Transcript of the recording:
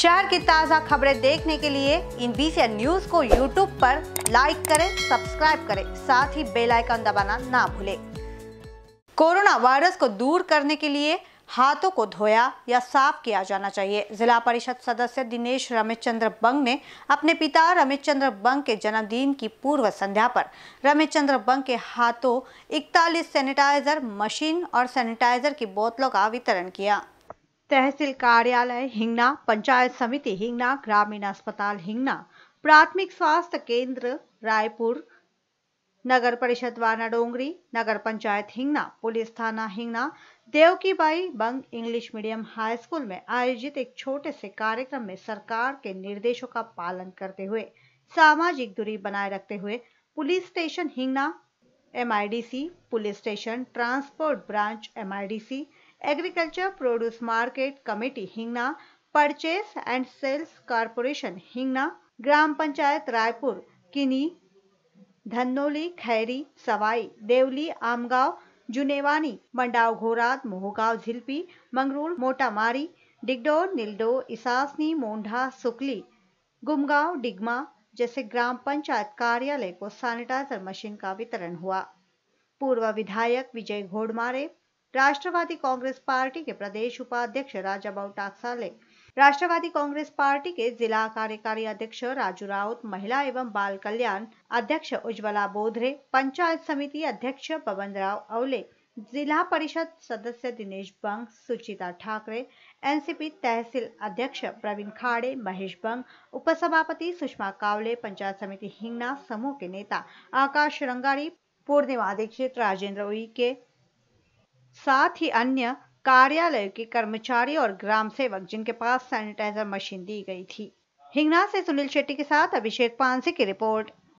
शहर की ताज़ा खबरें देखने के लिए इन बीसी न्यूज को यूट्यूब पर लाइक करें सब्सक्राइब करें साथ ही बेल आइकन दबाना ना भूलें कोरोना वायरस को दूर करने के लिए हाथों को धोया या साफ किया जाना चाहिए जिला परिषद सदस्य दिनेश रमेश चंद्र बंग ने अपने पिता रमेश चंद्र बंग के जन्मदिन की पूर्व संध्या पर रमेश चंद्र बंग के हाथों इकतालीस सैनिटाइजर मशीन और सैनिटाइजर की बोतलों का वितरण किया तहसील कार्यालय हिंगना पंचायत समिति हिंगना ग्रामीण अस्पताल हिंगना प्राथमिक स्वास्थ्य केंद्र रायपुर नगर परिषद वाना डोंगरी नगर पंचायत हिंगना पुलिस थाना हिंगना देव की बाई बंग इंग्लिश मीडियम हाई स्कूल में आयोजित एक छोटे से कार्यक्रम में सरकार के निर्देशों का पालन करते हुए सामाजिक दूरी बनाए रखते हुए police station Hingna MIDC police station transport branch MIDC agriculture produce market committee Hingna purchase and sales corporation Hingna ग्राम पंचायत रायपुर किनी धनोली खैरी सवाई देवली आमगांव जुनेवानी मंडाव घोरात मोहगांव झिल्पी मंगरूल मोटामारी डिगडोर निल्डो इसासनी मोंढा सुकली गुमगांव डिगमा जैसे ग्राम पंचायत कार्यालय को सैनिटाइजर मशीन का वितरण हुआ पूर्व विधायक विजय घोड़मारे राष्ट्रवादी कांग्रेस पार्टी के प्रदेश उपाध्यक्ष राजा बाबू टाकसाले राष्ट्रवादी कांग्रेस पार्टी के जिला कार्यकारी अध्यक्ष राजू राउत महिला एवं बाल कल्याण अध्यक्ष उज्ज्वला बोधरे पंचायत समिति अध्यक्ष पवन राव अवले जिला परिषद सदस्य दिनेश बंग सुचिता ठाकरे एनसीपी तहसील अध्यक्ष प्रवीण खाड़े महेश बंग उपसभापति सुषमा कावले पंचायत समिति हिंगना समूह के नेता आकाश रंगारी पूर्णिमा दीक्षित राजेंद्र उइके साथ ही अन्य कार्यालय के कर्मचारी और ग्राम सेवक जिनके पास सैनिटाइजर मशीन दी गई थी हिंगना से सुनील शेट्टी के साथ अभिषेक पांसे की रिपोर्ट